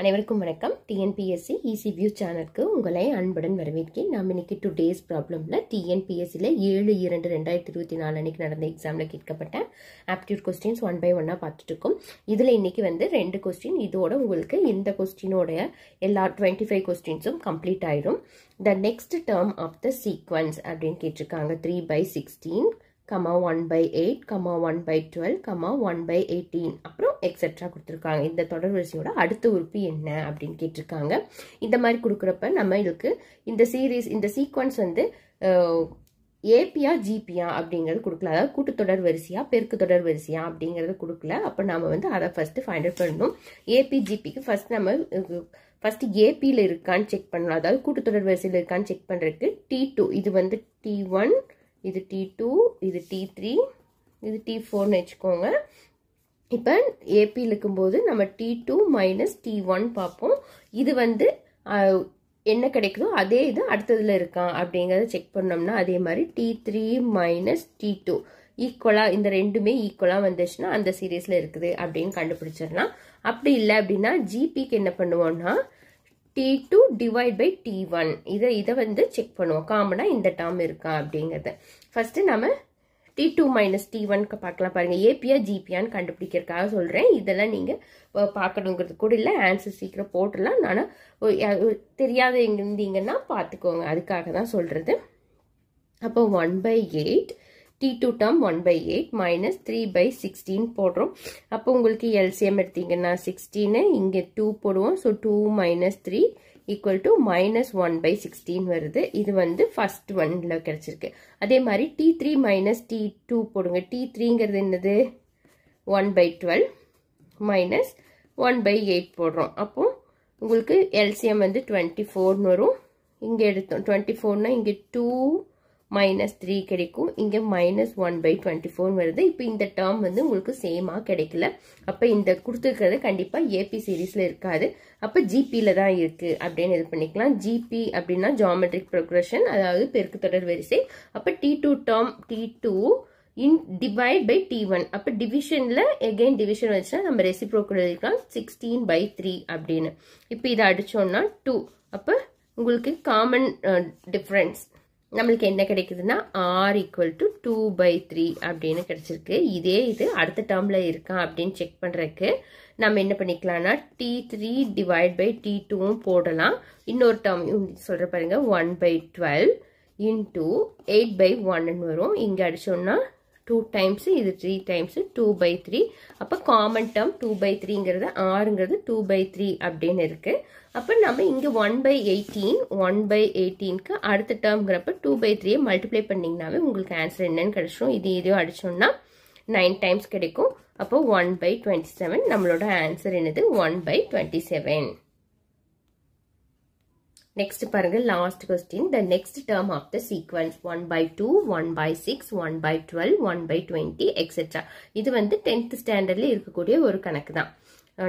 அனைவருக்கும் வணக்கம் TNPSC easy view சேனலுக்கு உங்களை அன்புடன் வரவேற்கேன் நாம் இன்னைக்கு டூ டேஸ் ப்ராப்ளமில் டிஎன்பிஎஸ்சியில் ஏழு இரண்டு ரெண்டாயிரத்தி இருபத்தி நாலு அன்னைக்கு நடந்த எக்ஸாமில் கேட்கப்பட்ட ஆப்டியூட் கொஸ்டின்ஸ் ஒன் பை ஒன்னாக பார்த்துட்டு இருக்கோம் இதில் இன்னைக்கு வந்து ரெண்டு கொஸ்டின் இதோட உங்களுக்கு இந்த கொஸ்டினோடைய எல்லா டுவெண்ட்டி ஃபைவ் கொஸ்டின்ஸும் கம்ப்ளீட் ஆயிடும் the next term of the sequence அப்படின்னு கேட்டிருக்காங்க three by sixteen comma one by eight comma one by twelve comma one by eighteen அப்புறம் எக்ஸெட்ரா கொடுத்துருக்காங்க இந்த தொடர் வரிசையோட அடுத்த உறுப்பு என்ன அப்படின்னு கேட்டிருக்காங்க இந்த மாதிரி கொடுக்குறப்ப நம்ம இதுக்கு இந்த சீரீஸ் இந்த சீக்வன்ஸ் வந்து ஏபியா ஜிபியா அப்படிங்கிறது கொடுக்கல அதாவது கூட்டுத்தொடர் வரிசையா பெருக்கு தொடர் வரிசையா அப்படிங்கிறது கொடுக்கல அப்போ நம்ம வந்து அதை ஃபர்ஸ்ட் ஃபைண்ட் அவுட் பண்ணணும் ஏபி ஜிபிக்கு ஃபர்ஸ்ட் நம்ம ஃபர்ஸ்ட் ஏபியில் இருக்கான்னு செக் பண்ணலாம் அதாவது கூட்டுத்தொடர் வரிசையில் இருக்கான்னு செக் பண்ணுறதுக்கு டி டூ இது வந்து டி ஒன் இது டி டூ இது டி த்ரீ இது டி ஃபோர்னு வச்சுக்கோங்க இப்போ ஏபி நம்ம T two minus T one பார்ப்போம் இது வந்து என்ன கிடைக்குதோ அதே இது அடுத்ததில் இருக்கான் அப்படிங்கிறத செக் பண்ணோம்னா அதே மாதிரி T three minus T two ஈக்குவலாக இந்த ரெண்டுமே ஈக்குவலாக வந்துச்சுன்னா அந்த சீரீஸில் இருக்குது அப்படின்னு கண்டுபிடிச்சிடலாம் அப்படி இல்லை அப்படின்னா ஜிபிக்கு என்ன பண்ணுவோம்னா T two divide by T one இதை இதை வந்து செக் பண்ணுவோம் காமனாக இந்த டேர்ம் இருக்கா அப்படிங்கிறத ஃபஸ்ட்டு நாம் டி டூ மைனஸ் டி ஒன்க்கு பார்க்கலாம் பாருங்கள் ஏபியா ஜிபியான்னு கண்டுபிடிக்கிறதுக்காக சொல்கிறேன் இதெல்லாம் நீங்கள் பார்க்கணுங்கிறது கூட இல்லை ஆன்சர் சீக்கிரம் போட்டுடலாம் தெரியாது தெரியாத எங்கே இருந்தீங்கன்னா பார்த்துக்கோங்க அதுக்காக தான் சொல்கிறது அப்போ one by eight T2 term 1 by 8 minus 3 by 16 போடுரும் அப்பு உங்களுக்கு LCM எடுத்தீங்கன்னா 16 இங்க 2 போடுவும் so 2 minus 3 equal to minus 1 by 16 வருது இது வந்து first oneல கிடைச்சிருக்கு அதே மாரி T3 minus T2 போடுங்க t3 T3ங்கிறது என்னது 1 by 12 minus 1 by 8 போடுரும் அப்பு உங்களுக்கு LCM வந்து 24 நுறும் இங்க எடுத்தும் 24 நான் இங்க 2 மைனஸ் த்ரீ கிடைக்கும் இங்கே minus one by twenty four வருது இப்போ இந்த டேர்ம் வந்து உங்களுக்கு சேமாக கிடைக்கல அப்போ இந்த கொடுத்துருக்கிறது கண்டிப்பாக ஏபி சீரீஸில் இருக்காது அப்போ ஜிபியில் தான் இருக்குது அப்படின்னு இது பண்ணிக்கலாம் ஜிபி அப்படின்னா ஜாமெட்ரிக் ப்ரொக்ரஷன் அதாவது பெருக்கு தொடர் வரிசை அப்போ T two term T two in divide by T one அப்போ டிவிஷனில் டிவிஷன் நம்ம ரெசிப்ரோக்கில் இருக்கலாம் சிக்ஸ்டீன் பை த்ரீ அப்படின்னு இப்போ இதை அடித்தோம்னா டூ அப்போ உங்களுக்கு காமன் டிஃப்ரென்ஸ் uh, நம்மளுக்கு என்ன கிடைக்குதுன்னா R equal to two by three அப்படின்னு கிடைச்சிருக்கு இதே இது அடுத்த டேர்மில் இருக்கா அப்படின்னு செக் பண்ணுறதுக்கு நம்ம என்ன பண்ணிக்கலாம்னா T three divide by T டூவும் போடலாம் இன்னொரு டேர்மையும் சொல்கிற பாருங்கள் one by twelve into eight by ஒன்னு வரும் இங்கே அடித்தோம்னா டூ டைம்ஸு இது three times two by three அப்போ காமன் டேர்ம் டூ பை த்ரீங்கிறது ஆறுங்கிறது டூ பை த்ரீ அப்படின்னு இருக்குது அப்போ நம்ம இங்கே one by eighteen one by எயிட்டீனுக்கு அடுத்த டேர்ம்ங்கிறப்ப டூ பை த்ரீயை மல்டிப்ளை பண்ணிங்கனாவே உங்களுக்கு ஆன்சர் என்னன்னு கிடச்சிடும் இது எதையோ அடிச்சோம்னா நைன் டைம்ஸ் கிடைக்கும் அப்போ ஒன் பை டுவெண்ட்டி செவன் நம்மளோட ஆன்சர் என்னது one by twenty seven next பாருங்க last question the next term of the sequence one by two one by six one by twelve one by twenty et cetera இது வந்து tenth ஸ்டாண்டர்டில் இருக்கக்கூடிய ஒரு கணக்கு தான்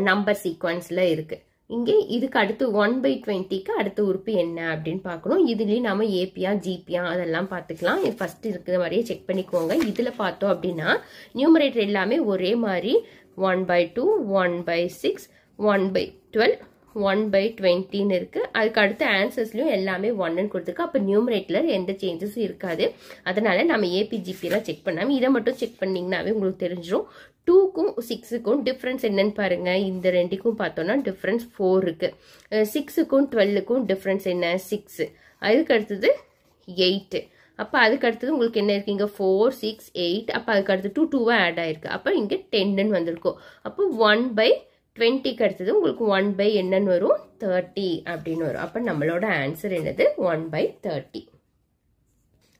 நம்பர் சீக்வன்ஸில் இருக்குது இங்கே இதுக்கு அடுத்து ஒன் பை டுவெண்ட்டிக்கு அடுத்த உறுப்பு என்ன அப்படின்னு பார்க்கணும் இதுலேயும் நம்ம ஏபியா ஜிபியா அதெல்லாம் பார்த்துக்கலாம் ஃபஸ்ட்டு இருக்கிற மாதிரியே செக் பண்ணிக்கோங்க இதில் பார்த்தோம் அப்படின்னா நியூமரேட்டர் எல்லாமே ஒரே மாதிரி one by two one by six one by twelve one by டுவெண்ட்டின்னு இருக்குது அதுக்கு அடுத்த ஆன்சர்ஸ்லையும் எல்லாமே ஒன்னு கொடுத்துருக்கு அப்போ நியூமரேட்டில் எந்த சேஞ்சஸும் இருக்காது அதனால் நம்ம ஏபிஜிபிலாம் செக் பண்ணாமல் இதை மட்டும் செக் பண்ணிங்கனாவே உங்களுக்கு தெரிஞ்சிடும் டூக்கும் சிக்ஸுக்கும் டிஃப்ரென்ஸ் என்னன்னு பாருங்கள் இந்த ரெண்டுக்கும் பார்த்தோன்னா டிஃப்ரென்ஸ் ஃபோர் இருக்குது சிக்ஸுக்கும் டுவெல்லுக்கும் டிஃப்ரென்ஸ் என்ன சிக்ஸு அதுக்கடுத்தது எயிட்டு அப்போ அதுக்கு அடுத்தது உங்களுக்கு என்ன இருக்குது இங்கே ஃபோர் சிக்ஸ் எயிட் அப்போ அதுக்கடுத்து டூ டூவாக ஆட் ஆகிருக்கு அப்போ இங்கே டென்னுன்னு வந்திருக்கும் அப்போ ஒன் பை டுவெண்ட்டிக்கு அடுத்தது உங்களுக்கு ஒன் பை என்னன்னு வரும் தேர்ட்டி அப்படின்னு வரும் அப்போ நம்மளோட ஆன்சர் என்னது ஒன் பை தேர்ட்டி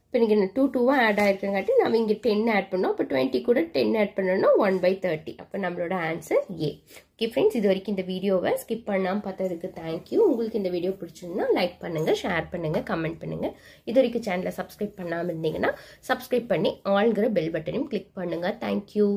இப்போ நீங்கள் டூ டூவாக ஆட் ஆயிருக்கங்காட்டி நம்ம இங்கே டென் ஆட் பண்ணோம் அப்போ டுவெண்ட்டி கூட டென் ஆட் பண்ணோம்னா ஒன் பை தேர்ட்டி அப்போ நம்மளோட ஆன்சர் ஏ ஓகே ஃப்ரெண்ட்ஸ் இது வரைக்கும் இந்த வீடியோவை ஸ்கிப் பண்ணாமல் பார்த்ததுக்கு தேங்க்யூ உங்களுக்கு இந்த வீடியோ பிடிச்சிருந்தா லைக் பண்ணுங்கள் ஷேர் பண்ணுங்கள் கமெண்ட் பண்ணுங்கள் இது வரைக்கும் சேனலை சப்ஸ்கிரைப் பண்ணாமல் இருந்தீங்கன்னா சப்ஸ்கிரைப் பண்ணி ஆளுங்கிற பெல் பட்டனையும் கிளிக் பண்ணுங்கள் தேங்க்யூ